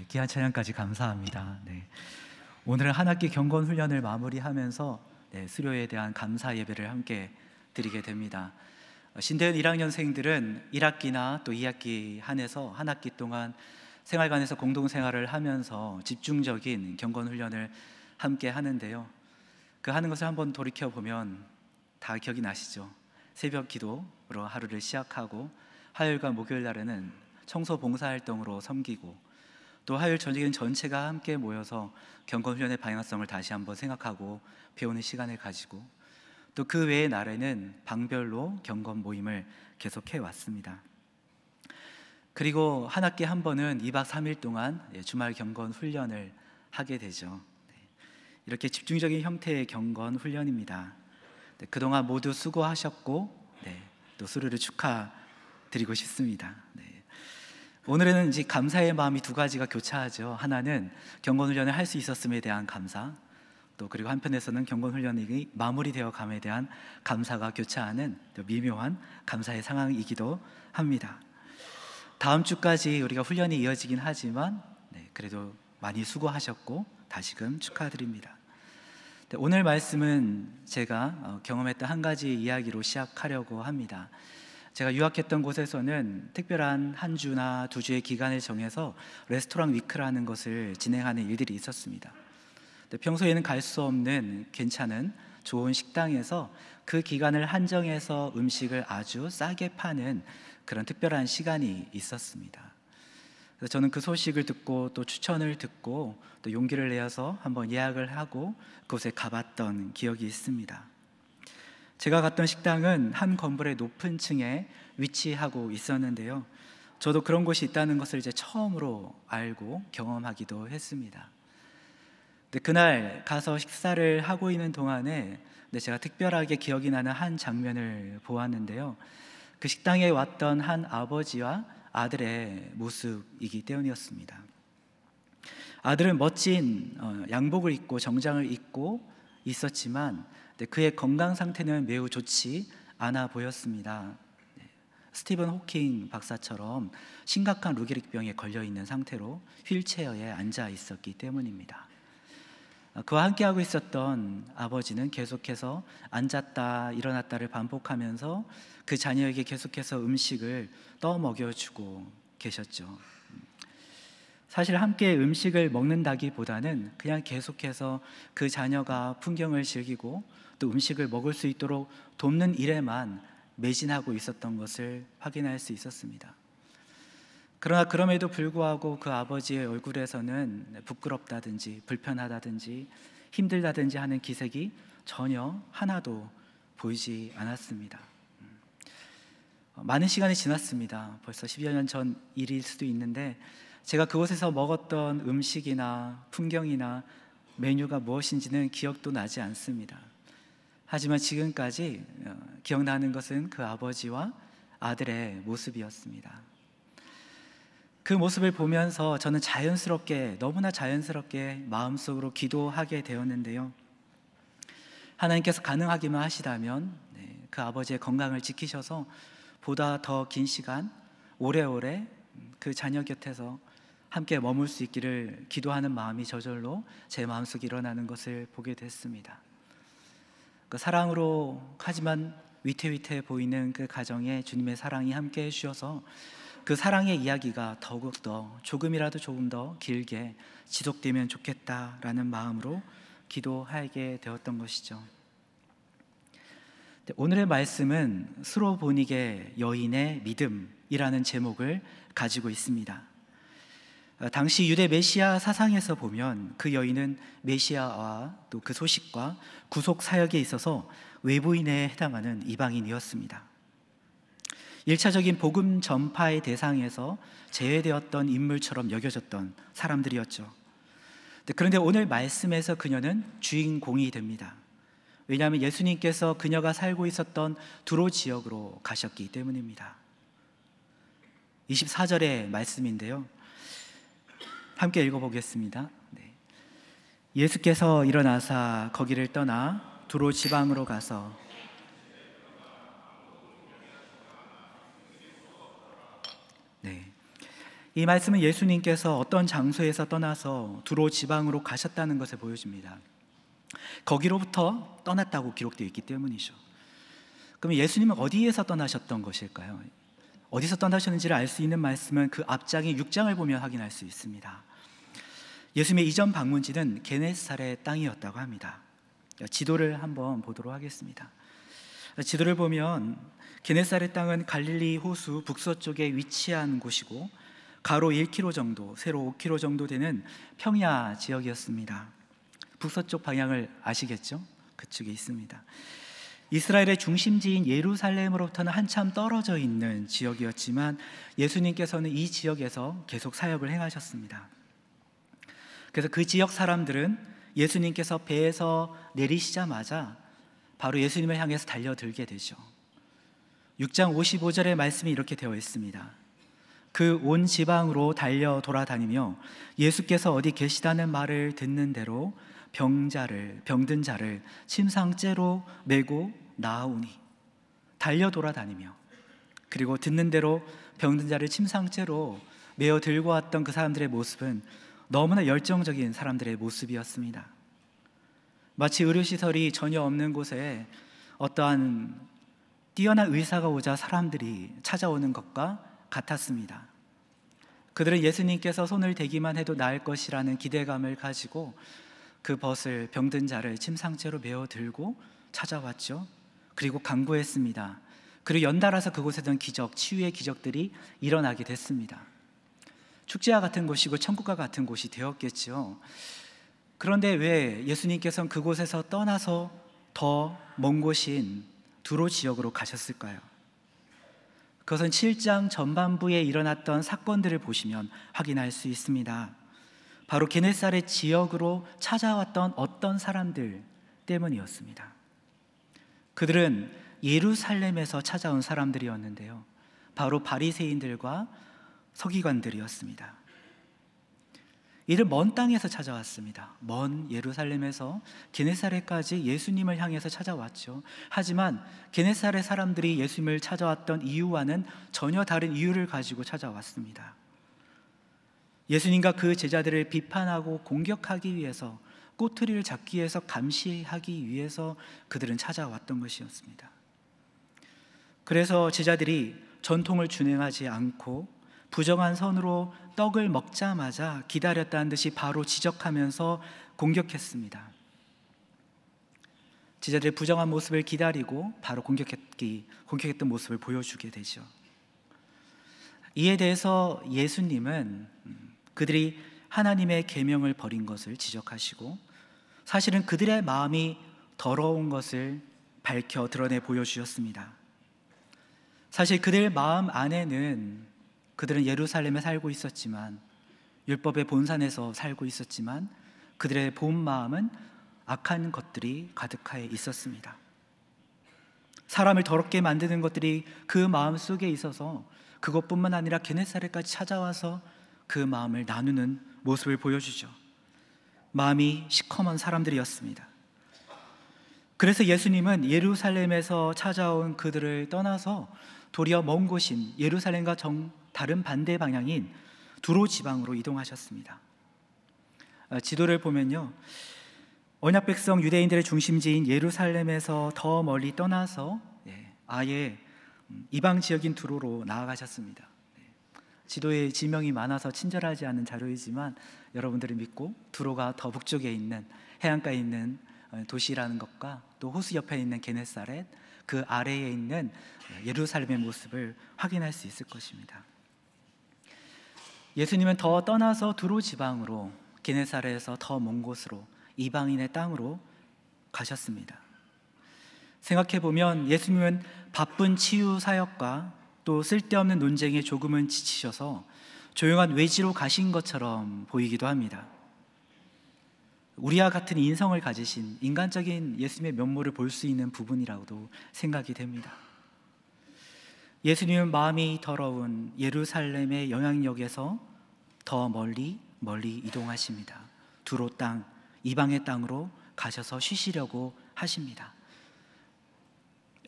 네, 귀한 찬양까지 감사합니다. 네. 오늘은 한 학기 경건 훈련을 마무리하면서 네, 수료에 대한 감사 예배를 함께 드리게 됩니다. 어, 신대현 1학년생들은 1학기나 또 2학기 한에서 한 학기 동안 생활관에서 공동생활을 하면서 집중적인 경건 훈련을 함께 하는데요. 그 하는 것을 한번 돌이켜 보면 다 기억이 나시죠? 새벽 기도로 하루를 시작하고 화요일과 목요일 날에는 청소 봉사 활동으로 섬기고 또 화요일 저녁에는 전체가 함께 모여서 경건 훈련의 방향성을 다시 한번 생각하고 배우는 시간을 가지고 또 그 외의 날에는 방별로 경건 모임을 계속해 왔습니다. 그리고 한 학기 한 번은 2박 3일 동안 예, 주말 경건 훈련을 하게 되죠. 네. 이렇게 집중적인 형태의 경건 훈련입니다. 네, 그동안 모두 수고하셨고 네, 또 수루를 축하드리고 싶습니다. 오늘은 이제 감사의 마음이 두 가지가 교차하죠. 하나는 경건 훈련을 할 수 있었음에 대한 감사, 또 그리고 한편에서는 경건 훈련이 마무리되어 감에 대한 감사가 교차하는 미묘한 감사의 상황이기도 합니다. 다음 주까지 우리가 훈련이 이어지긴 하지만 네, 그래도 많이 수고하셨고 다시금 축하드립니다. 네, 오늘 말씀은 제가 어, 경험했던 한 가지 이야기로 시작하려고 합니다. 제가 유학했던 곳에서는 특별한 한 주나 두 주의 기간을 정해서 레스토랑 위크라는 것을 진행하는 일들이 있었습니다. 평소에는 갈 수 없는 괜찮은 좋은 식당에서 그 기간을 한정해서 음식을 아주 싸게 파는 그런 특별한 시간이 있었습니다. 그래서 저는 그 소식을 듣고 또 추천을 듣고 또 용기를 내어서 한번 예약을 하고 그곳에 가봤던 기억이 있습니다. 제가 갔던 식당은 한 건물의 높은 층에 위치하고 있었는데요. 저도 그런 곳이 있다는 것을 이제 처음으로 알고 경험하기도 했습니다. 근데 그날 가서 식사를 하고 있는 동안에 근데 제가 특별하게 기억이 나는 한 장면을 보았는데요. 그 식당에 왔던 한 아버지와 아들의 모습이기 때문이었습니다. 아들은 멋진 어, 양복을 입고 정장을 입고 있었지만 그의 건강 상태는 매우 좋지 않아 보였습니다. 네. 스티븐 호킹 박사처럼 심각한 루게릭병에 걸려 있는 상태로 휠체어에 앉아 있었기 때문입니다. 어, 그와 함께하고 있었던 아버지는 계속해서 앉았다 일어났다를 반복하면서 그 자녀에게 계속해서 음식을 떠먹여주고 계셨죠. 사실 함께 음식을 먹는다기보다는 그냥 계속해서 그 자녀가 풍경을 즐기고 또 음식을 먹을 수 있도록 돕는 일에만 매진하고 있었던 것을 확인할 수 있었습니다. 그러나 그럼에도 불구하고 그 아버지의 얼굴에서는 부끄럽다든지 불편하다든지 힘들다든지 하는 기색이 전혀 하나도 보이지 않았습니다. 음, 많은 시간이 지났습니다. 벌써 10여 년전 일일 수도 있는데 제가 그곳에서 먹었던 음식이나 풍경이나 메뉴가 무엇인지는 기억도 나지 않습니다. 하지만 지금까지 어, 기억나는 것은 그 아버지와 아들의 모습이었습니다. 그 모습을 보면서 저는 자연스럽게, 너무나 자연스럽게 마음속으로 기도하게 되었는데요. 하나님께서 가능하기만 하시다면 네, 그 아버지의 건강을 지키셔서 보다 더 긴 시간 오래오래 그 자녀 곁에서 함께 머물 수 있기를 기도하는 마음이 저절로 제 마음속 일어나는 것을 보게 됐습니다. 그 사랑으로 하지만 위태위태해 보이는 그 가정에 주님의 사랑이 함께 해주셔서 그 사랑의 이야기가 더욱더 조금이라도 조금 더 길게 지속되면 좋겠다라는 마음으로 기도하게 되었던 것이죠. 네, 오늘의 말씀은 스로보닉의 여인의 믿음이라는 제목을 가지고 있습니다. 어, 당시 유대 메시아 사상에서 보면 그 여인은 메시아와 또 그 소식과 구속 사역에 있어서 외부인에 해당하는 이방인이었습니다. 1차적인 복음 전파의 대상에서 제외되었던 인물처럼 여겨졌던 사람들이었죠. 그런데 오늘 말씀에서 그녀는 주인공이 됩니다. 왜냐하면 예수님께서 그녀가 살고 있었던 두로 지역으로 가셨기 때문입니다. 24절의 말씀인데요. 함께 읽어보겠습니다. 네. 예수께서 일어나사 거기를 떠나 두로 지방으로 가서 네. 이 말씀은 예수님께서 어떤 장소에서 떠나서 두로 지방으로 가셨다는 것을 보여줍니다. 거기로부터 떠났다고 기록되어 있기 때문이죠. 그럼 예수님은 어디에서 떠나셨던 것일까요? 어디서 떠나셨는지를 알 수 있는 말씀은 그 앞장인 6장을 보면 확인할 수 있습니다. 예수님의 이전 방문지는 게네사의 땅이었다고 합니다. 지도를 한번 보도록 하겠습니다. 지도를 보면 게네사의 땅은 갈릴리 호수 북서쪽에 위치한 곳이고 가로 1km 정도, 세로 5km 정도 되는 평야 지역이었습니다. 북서쪽 방향을 아시겠죠? 그쪽에 있습니다. 이스라엘의 중심지인 예루살렘으로부터는 한참 떨어져 있는 지역이었지만 예수님께서는 이 지역에서 계속 사역을 행하셨습니다. 그래서 그 지역 사람들은 예수님께서 배에서 내리시자마자 바로 예수님을 향해서 달려들게 되죠. 6장 55절의 말씀이 이렇게 되어 있습니다. 그 온 지방으로 달려 돌아다니며 예수께서 어디 계시다는 말을 듣는 대로 병자를 병든 자를 침상째로 메고 나오니 달려 돌아다니며 그리고 듣는 대로 병든 자를 침상째로 메어 들고 왔던 그 사람들의 모습은 너무나 열정적인 사람들의 모습이었습니다. 마치 의료시설이 전혀 없는 곳에 어떠한 뛰어난 의사가 오자 사람들이 찾아오는 것과 같았습니다. 그들은 예수님께서 손을 대기만 해도 나을 것이라는 기대감을 가지고 그 벗을 병든 자를 침상째로 메어 들고 찾아왔죠. 그리고 강구했습니다. 그리고 연달아서 그곳에던 기적, 치유의 기적들이 일어나게 됐습니다. 축제와 같은 곳이고 천국과 같은 곳이 되었겠지요. 그런데 왜 예수님께서는 그곳에서 떠나서 더 먼 곳인 두로 지역으로 가셨을까요? 그것은 7장 전반부에 일어났던 사건들을 보시면 확인할 수 있습니다. 바로 게네사렛 지역으로 찾아왔던 어떤 사람들 때문이었습니다. 그들은 예루살렘에서 찾아온 사람들이었는데요. 바로 바리새인들과 서기관들이었습니다. 이들 먼 땅에서 찾아왔습니다. 먼 예루살렘에서 게네사렛까지 예수님을 향해서 찾아왔죠. 하지만 게네사렛 사람들이 예수님을 찾아왔던 이유와는 전혀 다른 이유를 가지고 찾아왔습니다. 예수님과 그 제자들을 비판하고 공격하기 위해서 꼬투리를 잡기 위해서 감시하기 위해서 그들은 찾아왔던 것이었습니다. 그래서 제자들이 전통을 준행하지 않고 부정한 선으로 떡을 먹자마자 기다렸다는 듯이 바로 지적하면서 공격했습니다. 지자들의 부정한 모습을 기다리고 바로 공격했기, 공격했던 모습을 보여주게 되죠. 이에 대해서 예수님은 음, 그들이 하나님의 계명을 버린 것을 지적하시고 사실은 그들의 마음이 더러운 것을 밝혀 드러내 보여주셨습니다. 사실 그들 마음 안에는 그들은 예루살렘에 살고 있었지만 율법의 본산에서 살고 있었지만 그들의 본 마음은 악한 것들이 가득하여 있었습니다. 사람을 더럽게 만드는 것들이 그 마음 속에 있어서 그것뿐만 아니라 게네사렛까지 찾아와서 그 마음을 나누는 모습을 보여주죠. 마음이 시커먼 사람들이었습니다. 그래서 예수님은 예루살렘에서 찾아온 그들을 떠나서 도리어 먼 곳인 예루살렘과 정, 다른 반대 방향인 두로 지방으로 이동하셨습니다. 아, 지도를 보면요. 언약 백성 유대인들의 중심지인 예루살렘에서 더 멀리 떠나서 예, 아예 음, 이방 지역인 두로로 나아가셨습니다. 네. 지도에 지명이 많아서 친절하지 않은 자료이지만 여러분들을 믿고 두로가 더 북쪽에 있는 해안가에 있는 어, 도시라는 것과 또 호수 옆에 있는 게네사렛 그 아래에 있는 어, 예루살렘의 모습을 확인할 수 있을 것입니다. 예수님은 더 떠나서 두로 지방으로 기네사레에서 더 먼 곳으로 이방인의 땅으로 가셨습니다. 생각해 보면 예수님은 바쁜 치유 사역과 또 쓸데없는 논쟁에 조금은 지치셔서 조용한 외지로 가신 것처럼 보이기도 합니다. 우리와 같은 인성을 가지신 인간적인 예수님의 면모를 볼 수 있는 부분이라고도 생각이 됩니다. 예수님은 마음이 더러운 예루살렘의 영향력에서 더 멀리 멀리 이동하십니다. 두로 땅, 이방의 땅으로 가셔서 쉬시려고 하십니다.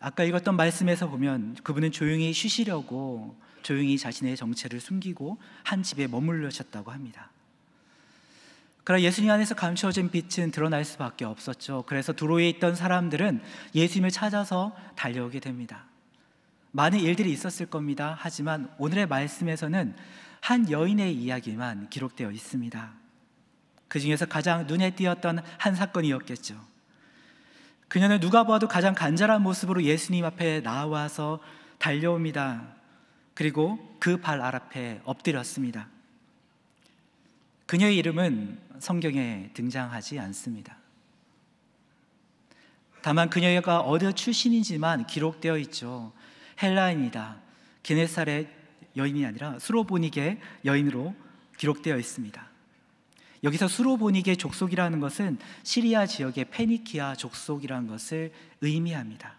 아까 읽었던 말씀에서 보면 그분은 조용히 쉬시려고 조용히 자신의 정체를 숨기고 한 집에 머물러셨다고 합니다. 그러나 예수님 안에서 감추어진 빛은 드러날 수밖에 없었죠. 그래서 두로에 있던 사람들은 예수님을 찾아서 달려오게 됩니다. 많은 일들이 있었을 겁니다. 하지만 오늘의 말씀에서는 한 여인의 이야기만 기록되어 있습니다. 그 중에서 가장 눈에 띄었던 한 사건이었겠죠. 그녀는 누가 봐도 가장 간절한 모습으로 예수님 앞에 나와서 달려옵니다. 그리고 그발 앞에 엎드렸습니다. 그녀의 이름은 성경에 등장하지 않습니다. 다만 그녀가 어느 출신인지만 기록되어 있죠. 헬라인이다. 게네사렛 여인이 아니라 수로보닉의 여인으로 기록되어 있습니다. 여기서 수로보닉의 족속이라는 것은 시리아 지역의 페니키아 족속이라는 것을 의미합니다.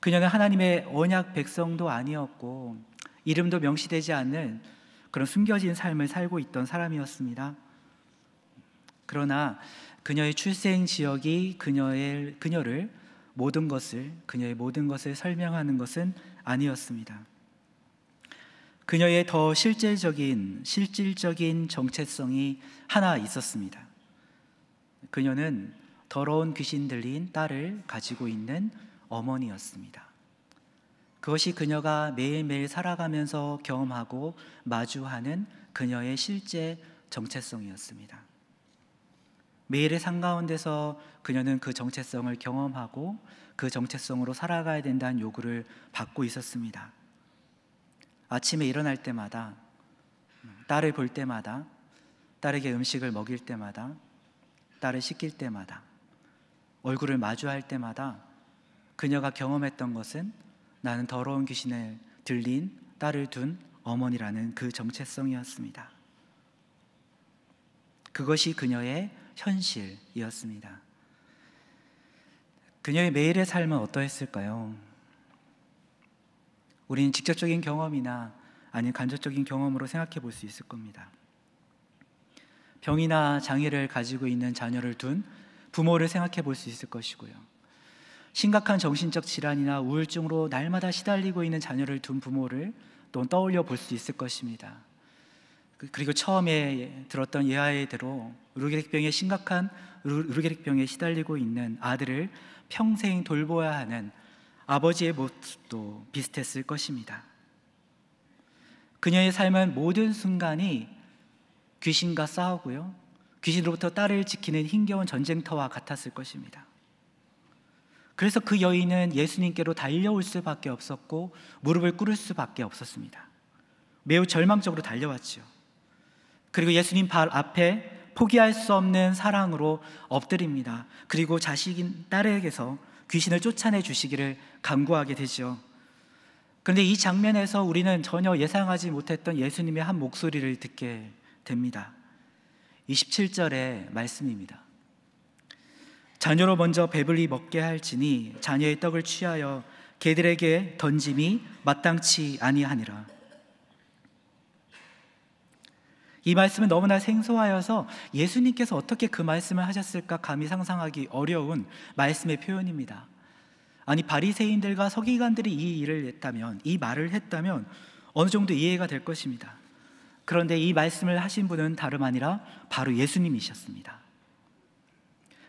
그녀는 하나님의 언약 백성도 아니었고 이름도 명시되지 않는 그런 숨겨진 삶을 살고 있던 사람이었습니다. 그러나 그녀의 출생 지역이 그녀의 그녀를 모든 것을 그녀의 모든 것을 설명하는 것은 아니었습니다. 그녀의 더 실질적인 실질적인 정체성이 하나 있었습니다. 그녀는 더러운 귀신 들린 딸을 가지고 있는 어머니였습니다. 그것이 그녀가 매일매일 살아가면서 경험하고 마주하는 그녀의 실제 정체성이었습니다. 매일의 삶 가운데서 그녀는 그 정체성을 경험하고 그 정체성으로 살아가야 된다는 요구를 받고 있었습니다. 아침에 일어날 때마다 딸을 볼 때마다 딸에게 음식을 먹일 때마다 딸을 씻길 때마다 얼굴을 마주할 때마다 그녀가 경험했던 것은 나는 더러운 귀신을 들린 딸을 둔 어머니라는 그 정체성이었습니다. 그것이 그녀의 현실이었습니다. 그녀의 매일의 삶은 어떠했을까요? 우리는 직접적인 경험이나 아니면 간접적인 경험으로 생각해 볼 수 있을 겁니다. 병이나 장애를 가지고 있는 자녀를 둔 부모를 생각해 볼 수 있을 것이고요. 심각한 정신적 질환이나 우울증으로 날마다 시달리고 있는 자녀를 둔 부모를 또 떠올려 볼 수 있을 것입니다. 그, 그리고 처음에 들었던 예하의 대로 루게릭병에 심각한 루게릭병에 시달리고 있는 아들을 평생 돌보아야 하는 아버지의 모습도 비슷했을 것입니다. 그녀의 삶은 모든 순간이 귀신과 싸우고요. 귀신으로부터 딸을 지키는 힘겨운 전쟁터와 같았을 것입니다. 그래서 그 여인은 예수님께로 달려올 수밖에 없었고 무릎을 꿇을 수밖에 없었습니다. 매우 절망적으로 달려왔지요. 그리고 예수님 발 앞에 포기할 수 없는 사랑으로 엎드립니다. 그리고 자식인 딸에게서 귀신을 쫓아내 주시기를 간구하게 되지 그런데 이 장면에서 우리는 전혀 예상하지 못했던 예수님의 한 목소리를 듣게 됩니다. 27절의 말씀입니다. 자녀로 먼저 배불리 먹게 할지니 자녀의 떡을 취하여 개들에게 던짐이 마땅치 아니하니라. 이 말씀은 너무나 생소하여서 예수님께서 어떻게 그 말씀을 하셨을까 감히 상상하기 어려운 말씀의 표현입니다. 아니 바리새인들과 서기관들이 이 일을 했다면 이 말을 했다면 어느 정도 이해가 될 것입니다. 그런데 이 말씀을 하신 분은 다름 아니라 바로 예수님이셨습니다.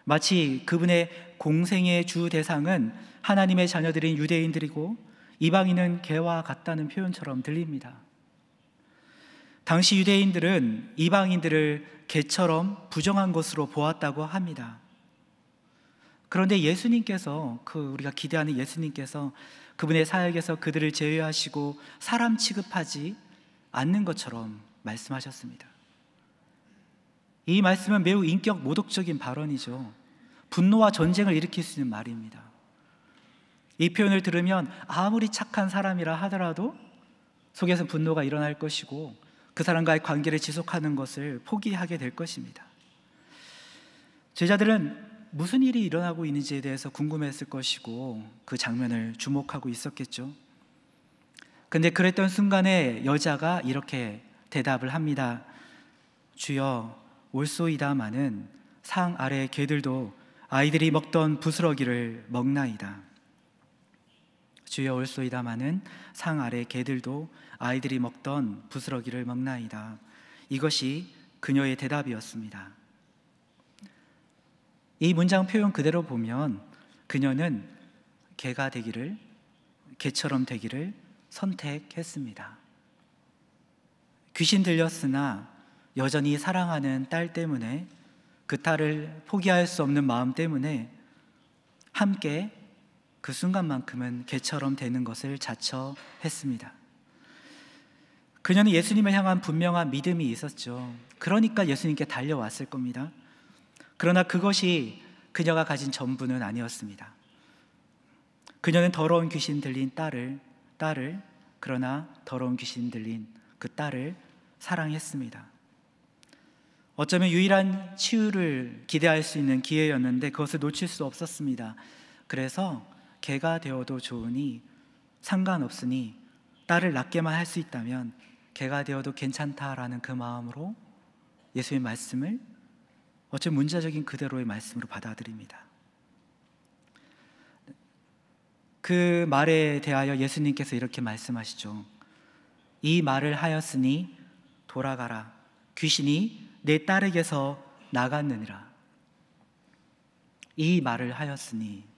마치 그분의 공생의 주 대상은 하나님의 자녀들인 유대인들이고 이방인은 개와 같다는 표현처럼 들립니다. 당시 유대인들은 이방인들을 개처럼 부정한 것으로 보았다고 합니다. 그런데 예수님께서 그 우리가 기대하는 예수님께서 그분의 사역에서 그들을 제외하시고 사람 취급하지 않는 것처럼 말씀하셨습니다. 이 말씀은 매우 인격 모독적인 발언이죠. 분노와 전쟁을 일으킬 수 있는 말입니다. 이 표현을 들으면 아무리 착한 사람이라 하더라도 속에서 분노가 일어날 것이고 그 사람과의 관계를 지속하는 것을 포기하게 될 것입니다. 제자들은 무슨 일이 일어나고 있는지에 대해서 궁금했을 것이고 그 장면을 주목하고 있었겠죠. 근데 그랬던 순간에 여자가 이렇게 대답을 합니다. 주여, 올소이다마는 상 아래 개들도 아이들이 먹던 부스러기를 먹나이다. 주여 올소이다마는 상 아래 개들도 아이들이 먹던 부스러기를 먹나이다. 이것이 그녀의 대답이었습니다. 이 문장 표현 그대로 보면 그녀는 개가 되기를 개처럼 되기를 선택했습니다. 귀신 들렸으나 여전히 사랑하는 딸 때문에 그 딸을 포기할 수 없는 마음 때문에 함께 그 순간만큼은 개처럼 되는 것을 자처했습니다. 그녀는 예수님을 향한 분명한 믿음이 있었죠. 그러니까 예수님께 달려왔을 겁니다. 그러나 그것이 그녀가 가진 전부는 아니었습니다. 그녀는 더러운 귀신 들린 딸을 딸을 그러나 더러운 귀신 들린 그 딸을 사랑했습니다. 어쩌면 유일한 치유를 기대할 수 있는 기회였는데 그것을 놓칠 수 없었습니다. 그래서 개가 되어도 좋으니 상관없으니 딸을 낳게만 할 수 있다면 개가 되어도 괜찮다라는 그 마음으로 예수의 말씀을 어째 문자적인 그대로의 말씀으로 받아들입니다. 그 말에 대하여 예수님께서 이렇게 말씀하시죠. 이 말을 하였으니 돌아가라. 귀신이 내 딸에게서 나갔느니라. 이 말을 하였으니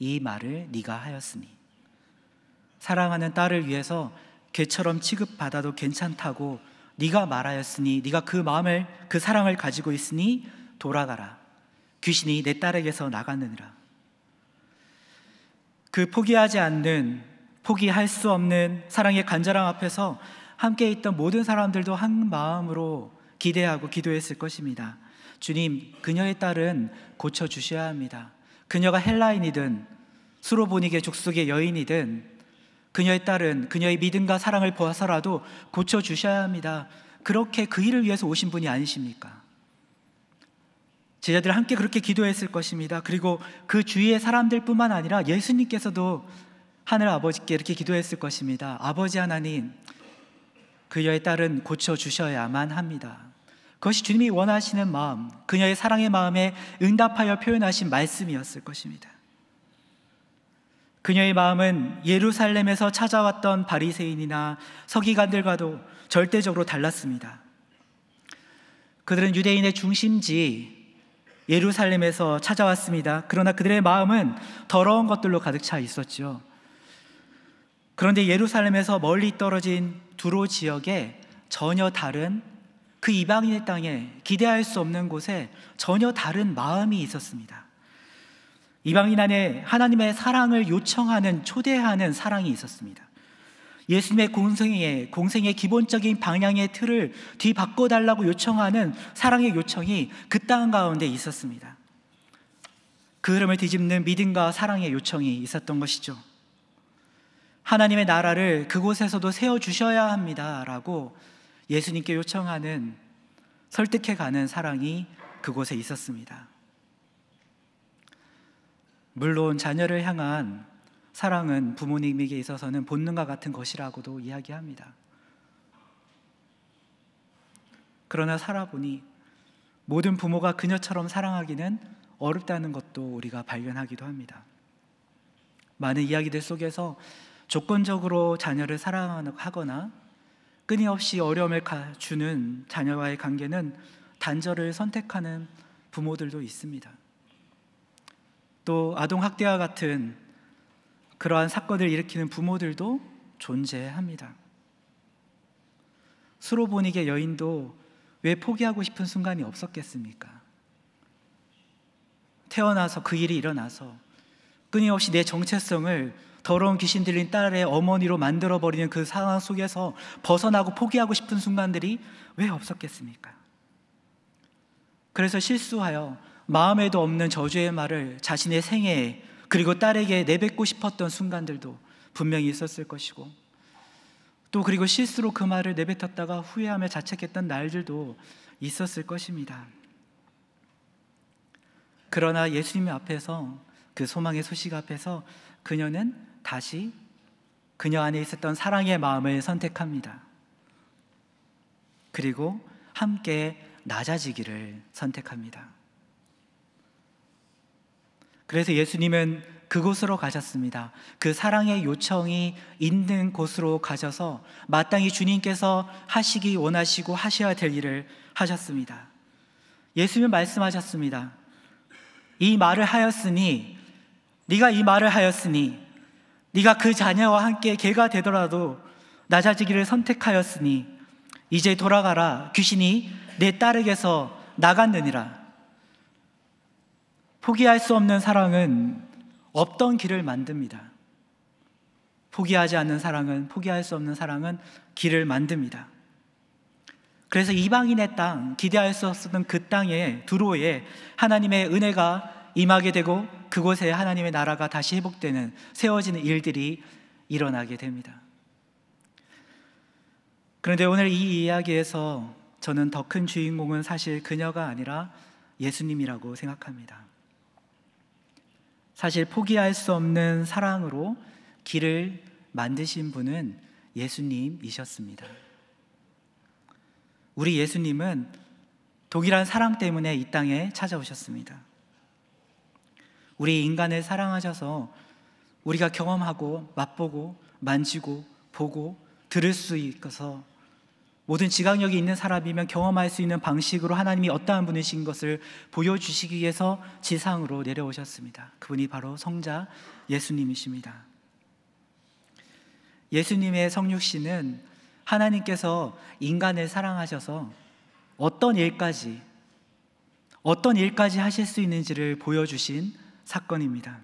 이 말을 네가 하였으니 사랑하는 딸을 위해서 개처럼 취급받아도 괜찮다고 네가 말하였으니 네가 그 마음을 그 사랑을 가지고 있으니 돌아가라 귀신이 내 딸에게서 나갔느니라 그 포기하지 않는 포기할 수 없는 사랑의 간절함 앞에서 함께 있던 모든 사람들도 한 마음으로 기대하고 기도했을 것입니다. 주님, 그녀의 딸은 고쳐 주셔야 합니다. 그녀가 헬라인이든 수로보닉의 족속의 여인이든 그녀의 딸은 그녀의 믿음과 사랑을 보아서라도 고쳐주셔야 합니다. 그렇게 그 일을 위해서 오신 분이 아니십니까? 제자들 함께 그렇게 기도했을 것입니다. 그리고 그 주위의 사람들 뿐만 아니라 예수님께서도 하늘 아버지께 이렇게 기도했을 것입니다. 아버지 하나님, 그녀의 딸은 고쳐주셔야만 합니다. 그것이 주님이 원하시는 마음, 그녀의 사랑의 마음에 응답하여 표현하신 말씀이었을 것입니다. 그녀의 마음은 예루살렘에서 찾아왔던 바리새인이나 서기관들과도 절대적으로 달랐습니다. 그들은 유대인의 중심지 예루살렘에서 찾아왔습니다. 그러나 그들의 마음은 더러운 것들로 가득 차 있었죠. 그런데 예루살렘에서 멀리 떨어진 두로 지역에 전혀 다른 그 이방인의 땅에 기대할 수 없는 곳에 전혀 다른 마음이 있었습니다. 이방인 안에 하나님의 사랑을 요청하는 초대하는 사랑이 있었습니다. 예수님의 공생의 공생의 기본적인 방향의 틀을 뒤바꿔 달라고 요청하는 사랑의 요청이 그 땅 가운데 있었습니다. 그 흐름을 뒤집는 믿음과 사랑의 요청이 있었던 것이죠. 하나님의 나라를 그곳에서도 세워 주셔야 합니다라고 예수님께 요청하는 설득해 가는 사랑이 그곳에 있었습니다. 물론 자녀를 향한 사랑은 부모님에게 있어서는 본능과 같은 것이라고도 이야기합니다. 그러나 살아보니 모든 부모가 그녀처럼 사랑하기는 어렵다는 것도 우리가 발견하기도 합니다. 많은 이야기들 속에서 조건적으로 자녀를 사랑하거나 끊임없이 어려움을 주는 자녀와의 관계는 단절을 선택하는 부모들도 있습니다. 또 아동학대와 같은 그러한 사건을 일으키는 부모들도 존재합니다. 수로보닉의 여인도 왜 포기하고 싶은 순간이 없었겠습니까? 태어나서 그 일이 일어나서 끊임없이 내 정체성을 더러운 귀신 들린 딸의 어머니로 만들어버리는 그 상황 속에서 벗어나고 포기하고 싶은 순간들이 왜 없었겠습니까? 그래서 실수하여 마음에도 없는 저주의 말을 자신의 생애에 그리고 딸에게 내뱉고 싶었던 순간들도 분명히 있었을 것이고 또 그리고 실수로 그 말을 내뱉었다가 후회하며 자책했던 날들도 있었을 것입니다. 그러나 예수님 앞에서 그 소망의 소식 앞에서 그녀는 다시 그녀 안에 있었던 사랑의 마음을 선택합니다. 그리고 함께 낮아지기를 선택합니다. 그래서 예수님은 그곳으로 가셨습니다. 그 사랑의 요청이 있는 곳으로 가셔서 마땅히 주님께서 하시기 원하시고 하셔야 될 일을 하셨습니다. 예수님 은 말씀하셨습니다. 이 말을 하였으니 네가 이 말을 하였으니 네가 그 자녀와 함께 개가 되더라도 낮아지기를 선택하였으니 이제 돌아가라 귀신이 내 딸에게서 나갔느니라 포기할 수 없는 사랑은 없던 길을 만듭니다. 포기하지 않는 사랑은 포기할 수 없는 사랑은 길을 만듭니다. 그래서 이방인의 땅, 기대할 수 없었던 그 땅에 두로에 하나님의 은혜가 임하게 되고 그곳에 하나님의 나라가 다시 회복되는 세워지는 일들이 일어나게 됩니다. 그런데 오늘 이 이야기에서 저는 더 큰 주인공은 사실 그녀가 아니라 예수님이라고 생각합니다. 사실 포기할 수 없는 사랑으로 길을 만드신 분은 예수님이셨습니다. 우리 예수님은 동일한 사랑 때문에 이 땅에 찾아오셨습니다. 우리 인간을 사랑하셔서 우리가 경험하고 맛보고 만지고 보고 들을 수 있어서 모든 지각력이 있는 사람이면 경험할 수 있는 방식으로 하나님이 어떠한 분이신 것을 보여주시기 위해서 지상으로 내려오셨습니다. 그분이 바로 성자 예수님이십니다. 예수님의 성육신은 하나님께서 인간을 사랑하셔서 어떤 일까지 어떤 일까지 하실 수 있는지를 보여주신 사건입니다.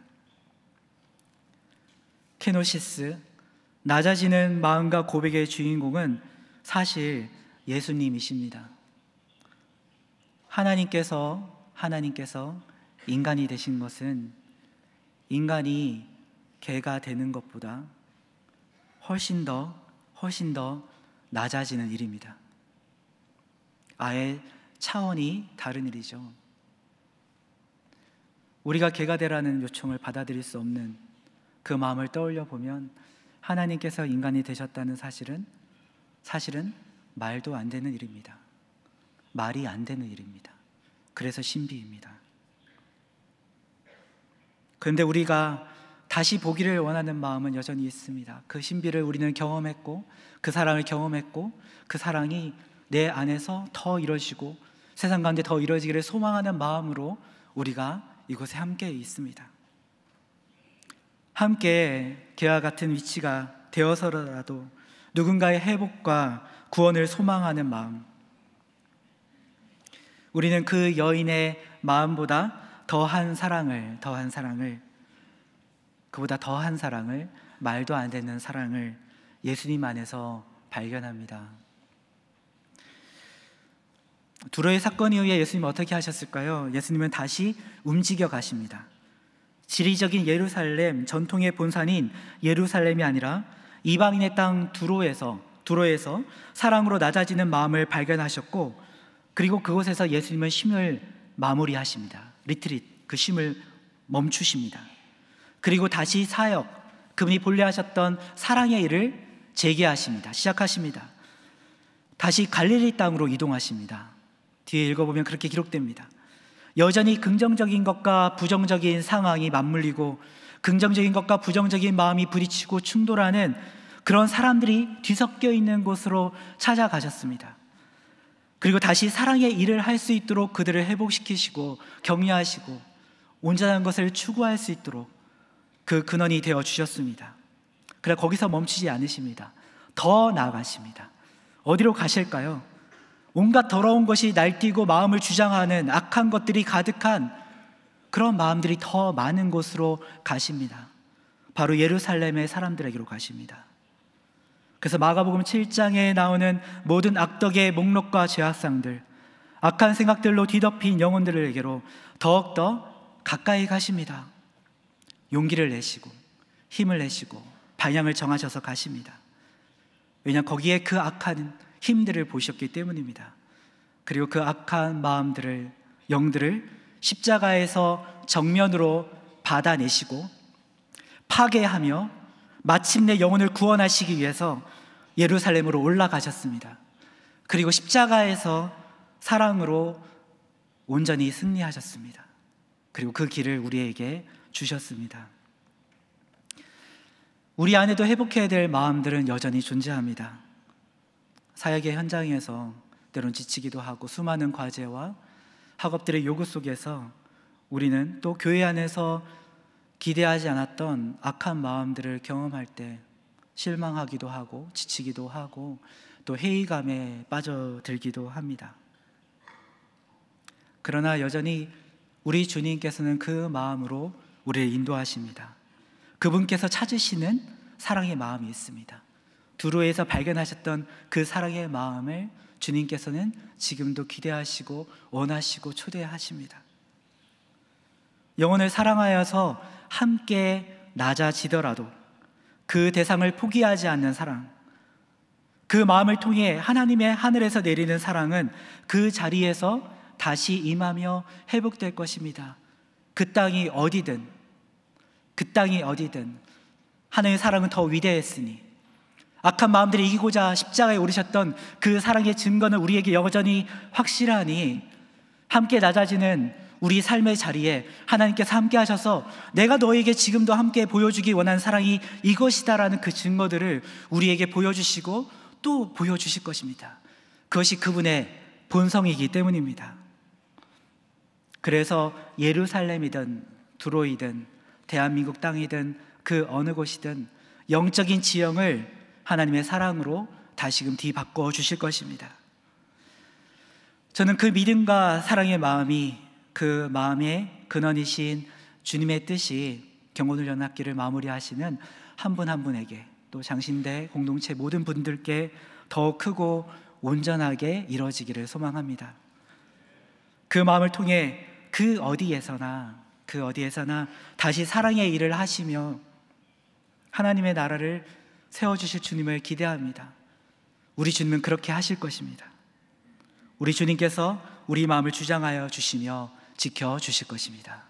케노시스, 낮아지는 마음과 고백의 주인공은 사실 예수님이십니다. 하나님께서, 하나님께서 인간이 되신 것은 인간이 개가 되는 것보다 훨씬 더, 훨씬 더 낮아지는 일입니다. 아예 차원이 다른 일이죠. 우리가 개가 되라는 요청을 받아들일 수 없는 그 마음을 떠올려 보면 하나님께서 인간이 되셨다는 사실은 사실은 말도 안 되는 일입니다. 말이 안 되는 일입니다. 그래서 신비입니다. 그런데 우리가 다시 보기를 원하는 마음은 여전히 있습니다. 그 신비를 우리는 경험했고 그 사랑을 경험했고 그 사랑이 내 안에서 더 이루어지고 세상 가운데 더 이루어지기를 소망하는 마음으로 우리가 이곳에 함께 있습니다. 함께 개와 같은 위치가 되어서라도 누군가의 회복과 구원을 소망하는 마음. 우리는 그 여인의 마음보다 더한 사랑을, 더한 사랑을, 그보다 더한 사랑을, 말도 안 되는 사랑을 예수님 안에서 발견합니다. 두로의 사건 이후에 예수님은 어떻게 하셨을까요? 예수님은 다시 움직여 가십니다. 지리적인 예루살렘 전통의 본산인 예루살렘이 아니라 이방인의 땅 두로에서 두로에서 사랑으로 낮아지는 마음을 발견하셨고 그리고 그곳에서 예수님은 쉼을 마무리하십니다. 리트릿 그 쉼을 멈추십니다. 그리고 다시 사역 그분이 본래 하셨던 사랑의 일을 재개하십니다. 시작하십니다. 다시 갈릴리 땅으로 이동하십니다. 뒤에 읽어보면 그렇게 기록됩니다. 여전히 긍정적인 것과 부정적인 상황이 맞물리고 긍정적인 것과 부정적인 마음이 부딪히고 충돌하는 그런 사람들이 뒤섞여 있는 곳으로 찾아가셨습니다. 그리고 다시 사랑의 일을 할 수 있도록 그들을 회복시키시고 격려하시고 온전한 것을 추구할 수 있도록 그 근원이 되어 주셨습니다. 그래 거기서 멈추지 않으십니다. 더 나아가십니다. 어디로 가실까요? 온갖 더러운 것이 날뛰고 마음을 주장하는 악한 것들이 가득한 그런 마음들이 더 많은 곳으로 가십니다. 바로 예루살렘의 사람들에게로 가십니다. 그래서 마가복음 7장에 나오는 모든 악덕의 목록과 죄악상들, 악한 생각들로 뒤덮인 영혼들에게로 더욱더 가까이 가십니다. 용기를 내시고 힘을 내시고 방향을 정하셔서 가십니다. 왜냐 거기에 그 악한 힘들을 보셨기 때문입니다. 그리고 그 악한 마음들을 영들을 십자가에서 정면으로 받아내시고 파괴하며 마침내 영혼을 구원하시기 위해서 예루살렘으로 올라가셨습니다. 그리고 십자가에서 사랑으로 온전히 승리하셨습니다. 그리고 그 길을 우리에게 주셨습니다. 우리 안에도 회복해야 될 마음들은 여전히 존재합니다. 사역의 현장에서 때론 지치기도 하고 수많은 과제와 학업들의 요구 속에서 우리는 또 교회 안에서 기대하지 않았던 악한 마음들을 경험할 때 실망하기도 하고 지치기도 하고 또 회의감에 빠져들기도 합니다. 그러나 여전히 우리 주님께서는 그 마음으로 우리를 인도하십니다. 그분께서 찾으시는 사랑의 마음이 있습니다. 두루에서 발견하셨던 그 사랑의 마음을 주님께서는 지금도 기대하시고 원하시고 초대하십니다. 영혼을 사랑하여서 함께 낮아지더라도 그 대상을 포기하지 않는 사랑, 그 마음을 통해 하나님의 하늘에서 내리는 사랑은 그 자리에서 다시 임하며 회복될 것입니다. 그 땅이 어디든, 그 땅이 어디든, 하늘의 사랑은 더 위대했으니, 악한 마음들을 이기고자 십자가에 오르셨던 그 사랑의 증거는 우리에게 여전히 확실하니 함께 낮아지는 우리 삶의 자리에 하나님께서 함께 하셔서 내가 너에게 지금도 함께 보여주기 원한 사랑이 이것이다라는 그 증거들을 우리에게 보여주시고 또 보여주실 것입니다. 그것이 그분의 본성이기 때문입니다. 그래서 예루살렘이든 두로이든 대한민국 땅이든 그 어느 곳이든 영적인 지형을 하나님의 사랑으로 다시금 뒤바꿔 주실 것입니다. 저는 그 믿음과 사랑의 마음이 그 마음의 근원이신 주님의 뜻이 경호늘 연합기를 마무리하시는 한 분한 한 분에게 또 장신대 공동체 모든 분들께 더 크고 온전하게 이뤄지기를 소망합니다. 그 마음을 통해 그 어디에서나 그 어디에서나 다시 사랑의 일을 하시며 하나님의 나라를 세워주실 주님을 기대합니다. 우리 주님은 그렇게 하실 것입니다. 우리 주님께서 우리 마음을 주장하여 주시며 지켜 주실 것입니다.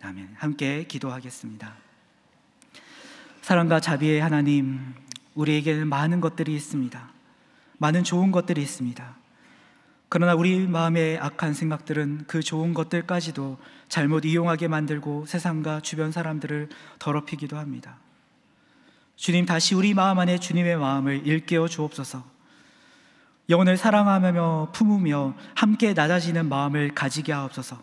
아멘. 함께 기도하겠습니다. 사랑과 자비의 하나님, 우리에게 많은 것들이 있습니다. 많은 좋은 것들이 있습니다. 그러나 우리 마음의 악한 생각들은 그 좋은 것들까지도 잘못 이용하게 만들고 세상과 주변 사람들을 더럽히기도 합니다. 주님 다시 우리 마음 안에 주님의 마음을 일깨워 주옵소서. 영혼을 사랑하며 품으며 함께 낮아지는 마음을 가지게 하옵소서.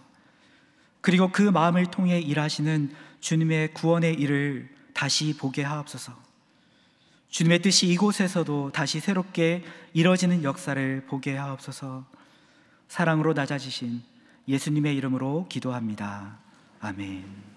그리고 그 마음을 통해 일하시는 주님의 구원의 일을 다시 보게 하옵소서. 주님의 뜻이 이곳에서도 다시 새롭게 이뤄지는 역사를 보게 하옵소서. 사랑으로 낮아지신 예수님의 이름으로 기도합니다. 아멘.